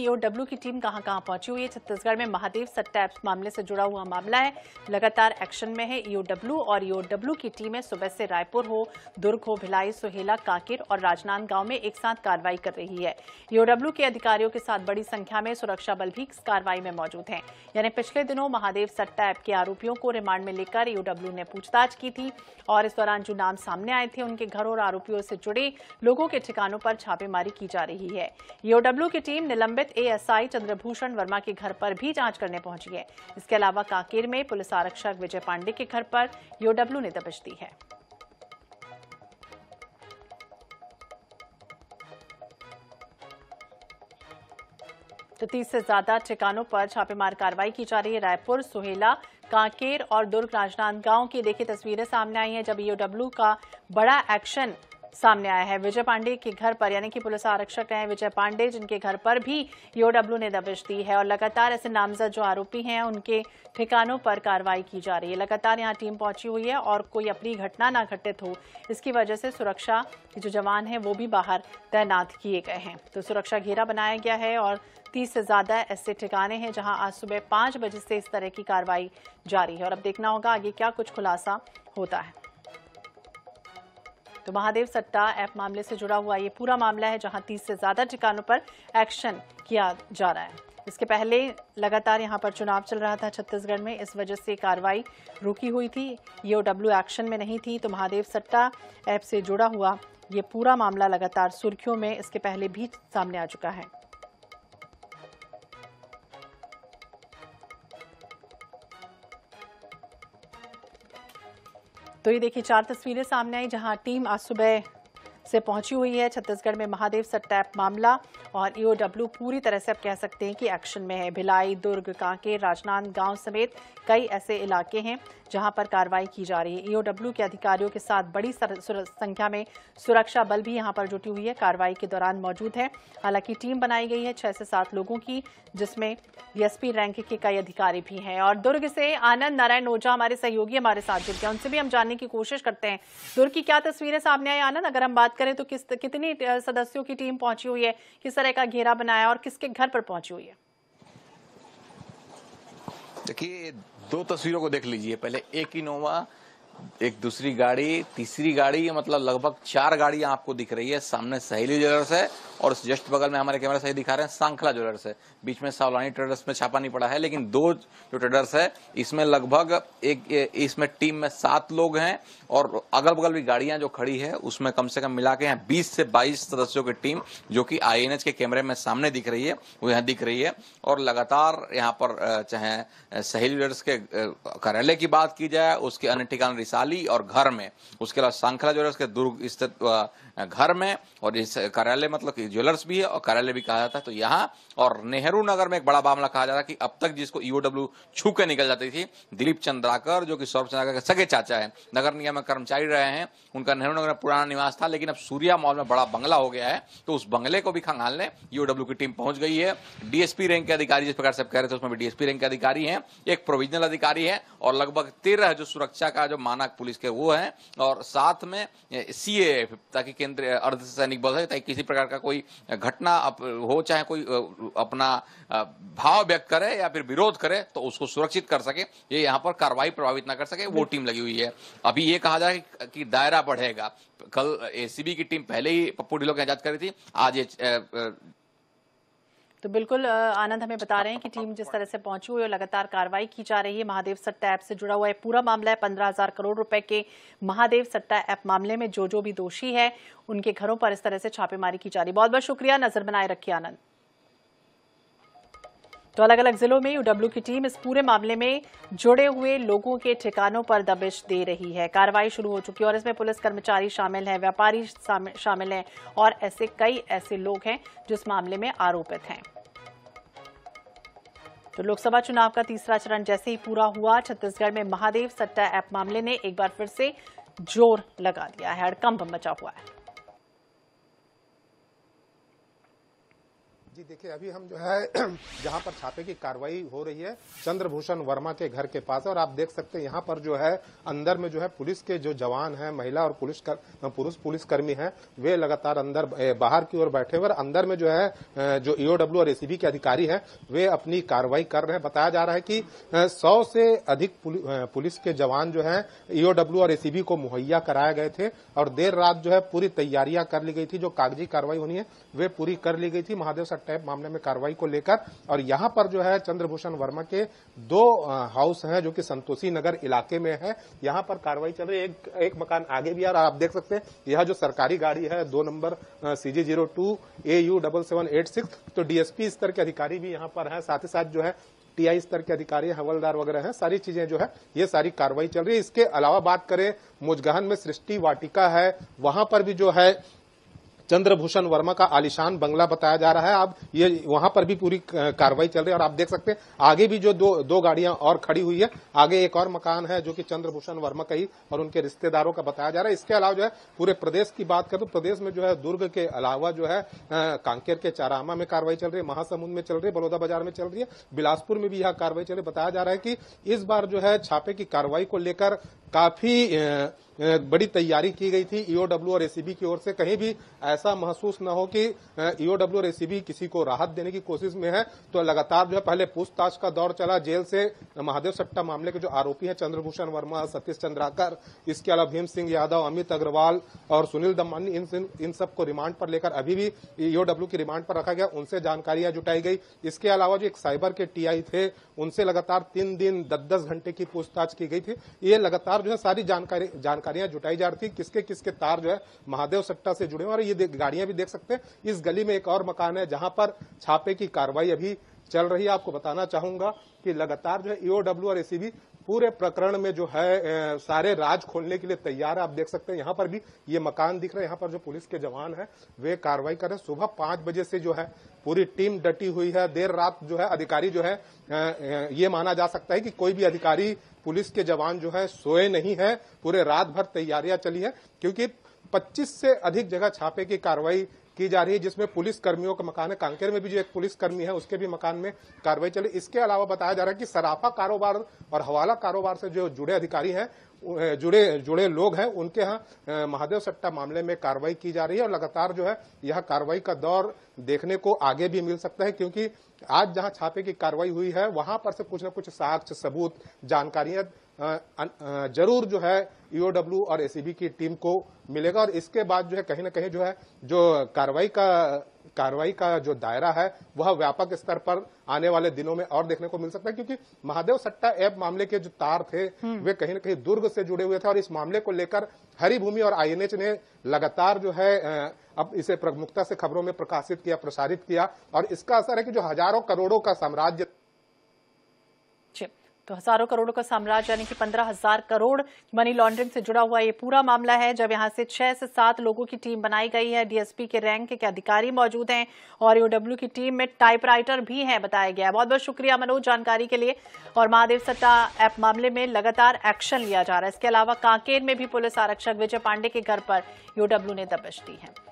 EOW की team कहां कहां पहुंची हुई है छत्तीसगढ़ में महादेव सट्टा एप मामले से जुड़ा हुआ मामला है लगातार एक्शन में है ईओडब्ल्यू और ईओडब्ल्यू की टीमें सुबह से रायपुर हो दुर्ग हो भिलाई सुहेला कांकेर और राजनांदगांव में एक साथ कार्रवाई कर रही है ईओडब्ल्यू के अधिकारियों के साथ बड़ी संख्या में सुरक्षा बल भी इस कार्रवाई में मौजूद है यानी पिछले दिनों महादेव सट्टा एप के आरोपियों को रिमांड में लेकर ईओडब्ल्यू ने पूछताछ की थी और इस दौरान जो नाम सामने आए थे उनके घर और आरोपियों से जुड़े लोगों के ठिकानों पर छापेमारी की जा रही है ईओडब्ल्यू की टीम निलंबित एट एएसआई चंद्रभूषण वर्मा के घर पर भी जांच करने पहुंची है इसके अलावा कांकेर में पुलिस आरक्षक विजय पांडे के घर पर यूडब्ल्यू ने दबिश दी है तो तीस से ज्यादा ठिकानों पर छापेमार कार्रवाई की जा रही है रायपुर सुहेला कांकेर और दुर्ग राजनांदगांव की देखिए तस्वीरें सामने आई हैं जब ईओडब्ल्यू का बड़ा एक्शन सामने आया है विजय पांडे के घर पर यानी कि पुलिस आरक्षक हैं विजय पांडे जिनके घर पर भी ईओडब्ल्यू ने दबिश दी है और लगातार ऐसे नामजद जो आरोपी हैं उनके ठिकानों पर कार्रवाई की जा रही है लगातार यहाँ टीम पहुंची हुई है और कोई अपनी घटना ना घटित हो इसकी वजह से सुरक्षा के जो जवान है वो भी बाहर तैनात किए गए हैं तो सुरक्षा घेरा बनाया गया है और तीस से ज्यादा ऐसे ठिकाने हैं जहाँ आज सुबह पांच बजे से इस तरह की कार्रवाई जारी है और अब देखना होगा आगे क्या कुछ खुलासा होता है तो महादेव सट्टा ऐप मामले से जुड़ा हुआ ये पूरा मामला है जहां तीस से ज्यादा ठिकानों पर एक्शन किया जा रहा है इसके पहले लगातार यहां पर चुनाव चल रहा था छत्तीसगढ़ में इस वजह से कार्रवाई रुकी हुई थी ये ओडब्ल्यू एक्शन में नहीं थी तो महादेव सट्टा ऐप से जुड़ा हुआ ये पूरा मामला लगातार सुर्खियों में इसके पहले भी सामने आ चुका है तो ये देखिए चार तस्वीरें सामने आई जहां टीम आज सुबह से पहुंची हुई है छत्तीसगढ़ में महादेव सट्टैप मामला और ईओडब्ल्यू e पूरी तरह से आप कह सकते हैं कि एक्शन में है भिलाई दुर्ग कांकेर राजनांदगांव समेत कई ऐसे इलाके हैं जहां पर कार्रवाई की जा रही है ईओडब्ल्यू e के अधिकारियों के साथ बड़ी संख्या में सुरक्षा बल भी यहां पर जुटी हुई है कार्रवाई के दौरान मौजूद है हालांकि टीम बनाई गई है छह से सात लोगों की जिसमें डीएसपी e रैंक के कई अधिकारी भी हैं और दुर्ग से आनंद नारायण ओझा हमारे सहयोगी हमारे साथ जुड़ गया उनसे भी हम जानने की कोशिश करते हैं दुर्ग की क्या तस्वीरें सामने आई आनंद अगर हम बात करें तो किस कितनी सदस्यों की टीम पहुंची हुई है किस तरह का घेरा बनाया और किसके घर पर पहुंची हुई है देखिए दो तस्वीरों को देख लीजिए पहले एक इनोवा एक दूसरी गाड़ी तीसरी गाड़ी मतलब लगभग चार गाड़ियां आपको दिख रही है सामने सहेली ज्वेलर्स है और उस जस्ट बगल में हमारे कैमरा सही दिखा रहे हैं सांखला ज्वेलर्स है बीच में सावलानी ट्रेडर्स में छापा नहीं पड़ा है लेकिन दो जो ट्रेडर्स है इसमें लगभग एक इसमें टीम में सात लोग हैं और अगल बगल भी गाड़ियां जो खड़ी है उसमें कम से कम मिला के यहाँ बीस से बाईस सदस्यों की टीम जो की आई के कैमरे में सामने दिख रही है वो यहाँ दिख रही है और लगातार यहाँ पर चाहे सही ज्वेलर्स के कार्यालय की बात की जाए उसके अन्य ठिकान रिसाली और घर में उसके अलावा सांखला ज्वेलर्स के दुर्ग स्थित घर में और इस कार्यालय मतलब ज्वेलर्स भी है और कार्यालय भी कहा जाता है तो यहाँ और नेहरू नगर में एक बड़ा मामला कहा जाता है कि अब तक जिसको ईओडब्ल्यू छू के निकल जाती थी दिलीप चंद्राकर जो कि सौरभ चंद्राकर के सगे चाचा है नगर निगम में कर्मचारी रहे हैं उनका नेहरू नगर में पुराना निवास था लेकिन अब सूर्या मॉल में बड़ा बंगला हो गया है तो उस बंगले को भी खंगालने ईओडब्ल्यू की टीम पहुंच गई है डीएसपी रैंक के अधिकारी जिस प्रकार से कह रहे थे उसमें भी डीएसपी रैंक के अधिकारी है एक प्रोविजनल अधिकारी है और लगभग तेरह जो सुरक्षा का जो मानक पुलिस के वो है और साथ में सी ताकि केंद्रीय अर्धसैनिक बल है ताकि किसी प्रकार का कोई कोई घटना हो चाहे कोई अपना भाव व्यक्त करे या फिर विरोध करे तो उसको सुरक्षित कर सके ये यहाँ पर कार्रवाई प्रभावित ना कर सके वो टीम लगी हुई है अभी ये कहा जाए कि दायरा बढ़ेगा कल एसीबी की टीम पहले ही पप्पू ढिलो की आजाद करी थी आज ये तो बिल्कुल आनंद हमें बता रहे हैं कि टीम जिस तरह से पहुंची हुई है लगातार कार्रवाई की जा रही है महादेव सट्टा ऐप से जुड़ा हुआ है पूरा मामला है पंद्रह हजार करोड़ रुपए के महादेव सट्टा ऐप मामले में जो जो भी दोषी है उनके घरों पर इस तरह से छापेमारी की जा रही है बहुत बहुत शुक्रिया नजर बनाए रखिए आनंद तो अलग अलग जिलों में यूडब्ल्यू की टीम इस पूरे मामले में जुड़े हुए लोगों के ठिकानों पर दबिश दे रही है कार्रवाई शुरू हो चुकी है और इसमें पुलिस कर्मचारी शामिल हैं व्यापारी शामिल हैं और ऐसे कई ऐसे लोग हैं जो इस मामले में आरोपित हैं तो लोकसभा चुनाव का तीसरा चरण जैसे ही पूरा हुआ छत्तीसगढ़ में महादेव सट्टा ऐप मामले ने एक बार फिर से जोर लगा दिया है हड़कंप मचा हुआ है जी देखिए अभी हम जो है जहां पर छापे की कार्रवाई हो रही है चंद्रभूषण वर्मा के घर के पास और आप देख सकते हैं यहाँ पर जो है अंदर में जो है पुलिस के जो जवान हैं महिला और पुलिस कर, पुरुष पुलिसकर्मी हैं वे लगातार अंदर बाहर की ओर बैठे हुए और अंदर में जो है जो ईओडब्ल्यू e और एसीबी के अधिकारी है वे अपनी कार्रवाई कर रहे हैं बताया जा रहा है कि सौ से अधिक पुलिस के जवान जो है ईओडब्ल्यू e और एसीबी को मुहैया कराए गए थे और देर रात जो है पूरी तैयारियां कर ली गई थी जो कागजी कार्रवाई होनी है वे पूरी कर ली गई थी महादेव सट्टा है मामले में कार्रवाई को लेकर और यहां पर जो है चंद्रभूषण वर्मा के दो हाउस हैं जो कि संतोषी नगर इलाके में है यहां पर कार्रवाई चल रही है एक, एक मकान आगे भी आ रहा आप देख सकते हैं यह जो सरकारी गाड़ी है दो number CG zero two A U double seven eight six तो डीएसपी स्तर के अधिकारी भी यहां पर है साथ ही साथ जो है टीआई स्तर के अधिकारी हवलदार वगैरह हैं सारी चीजें जो है ये सारी कार्रवाई चल रही है इसके अलावा बात करें मुजगहन में सृष्टि वाटिका है वहां पर भी जो है चंद्रभूषण वर्मा का आलिशान बंगला बताया जा रहा है अब ये वहां पर भी पूरी कार्रवाई चल रही है और आप देख सकते हैं आगे भी जो दो दो गाड़ियां और खड़ी हुई है आगे एक और मकान है जो कि चंद्रभूषण वर्मा का ही और उनके रिश्तेदारों का बताया जा रहा है इसके अलावा जो है पूरे प्रदेश की बात करें तो प्रदेश में जो है दुर्ग के अलावा जो है कांकेर के चारामा में कार्रवाई चल रही है महासमुंद में चल रही है बलौदा बाजार में चल रही है बिलासपुर में भी यह कार्रवाई चल रही है बताया जा रहा है कि इस बार जो है छापे की कार्रवाई को लेकर काफी बड़ी तैयारी की गई थी ईओडब्ल्यू e और एसीबी की ओर से कहीं भी ऐसा महसूस न हो कि ईओडब्ल्यू e और एसीबी किसी को राहत देने की कोशिश में है तो लगातार जो है पहले पूछताछ का दौर चला जेल से महादेव सट्टा मामले के जो आरोपी हैं चंद्रभूषण वर्मा सतीश चंद्राकर इसके अलावा भीम सिंह यादव अमित अग्रवाल और सुनील दमानी इन इन सबको रिमांड पर लेकर अभी भी ईओडब्ल्यू e की रिमांड पर रखा गया उनसे जानकारियां जुटाई गई इसके अलावा जो एक साइबर के टीआई थे उनसे लगातार तीन दिन दस दस घंटे की पूछताछ की गई थी ये लगातार जो है सारी जानकारी जानकारी जानकारियां जुटाई जा रही थी किसके किसके तार जो है महादेव सट्टा से जुड़े हुए और ये गाड़ियां भी देख सकते हैं इस गली में एक और मकान है जहां पर छापे की कार्रवाई अभी चल रही है आपको बताना चाहूंगा कि लगातार जो है ईओडब्ल्यू e और एसीबी पूरे प्रकरण में जो है सारे राज खोलने के लिए तैयार है आप देख सकते हैं यहाँ पर भी ये मकान दिख रहा है यहाँ पर जो पुलिस के जवान है वे कार्रवाई कर रहे हैं सुबह पांच बजे से जो है पूरी टीम डटी हुई है देर रात जो है अधिकारी जो है ये माना जा सकता है कि कोई भी अधिकारी पुलिस के जवान जो है सोए नहीं है पूरे रात भर तैयारियां चली है क्योंकि 25 से अधिक जगह छापे की कार्रवाई की जा रही है जिसमें पुलिस कर्मियों का मकान है कांकेर में भी जो एक पुलिस कर्मी है उसके भी मकान में कार्रवाई चली इसके अलावा बताया जा रहा है कि सराफा कारोबार और हवाला कारोबार से जो जुड़े अधिकारी हैं जुड़े जुड़े लोग हैं उनके यहाँ महादेव सट्टा मामले में कार्रवाई की जा रही है और लगातार जो है यह कार्रवाई का दौर देखने को आगे भी मिल सकता है क्योंकि आज जहां छापे की कार्रवाई हुई है वहां पर से कुछ न कुछ साक्ष्य सबूत जानकारियां जरूर जो है ईओडब्ल्यू e और एसीबी की टीम को मिलेगा और इसके बाद जो है कहीं ना कहीं जो है जो कार्रवाई का कार्रवाई का जो दायरा है वह व्यापक स्तर पर आने वाले दिनों में और देखने को मिल सकता है क्योंकि महादेव सट्टा ऐप मामले के जो तार थे हम्म। वे कहीं ना कहीं दुर्ग से जुड़े हुए थे और इस मामले को लेकर हरी भूमि और आईएनएच ने लगातार जो है अब इसे प्रमुखता से खबरों में प्रकाशित किया प्रसारित किया और इसका असर है कि जो हजारों करोड़ों का साम्राज्य तो हजारों करोड़ों का साम्राज्य यानी कि पंद्रह हजार करोड़ मनी लॉन्ड्रिंग से जुड़ा हुआ ये पूरा मामला है जब यहाँ से छह से सात लोगों की टीम बनाई गई है डीएसपी के रैंक के अधिकारी मौजूद हैं और ईओडब्ल्यू की टीम में टाइपराइटर भी हैं बताया गया है बहुत बहुत शुक्रिया मनोज जानकारी के लिए और महादेव सट्टा ऐप मामले में लगातार एक्शन लिया जा रहा है इसके अलावा कांकेर में भी पुलिस आरक्षक विजय पांडे के घर पर ईओडब्ल्यू ने दबिश दी है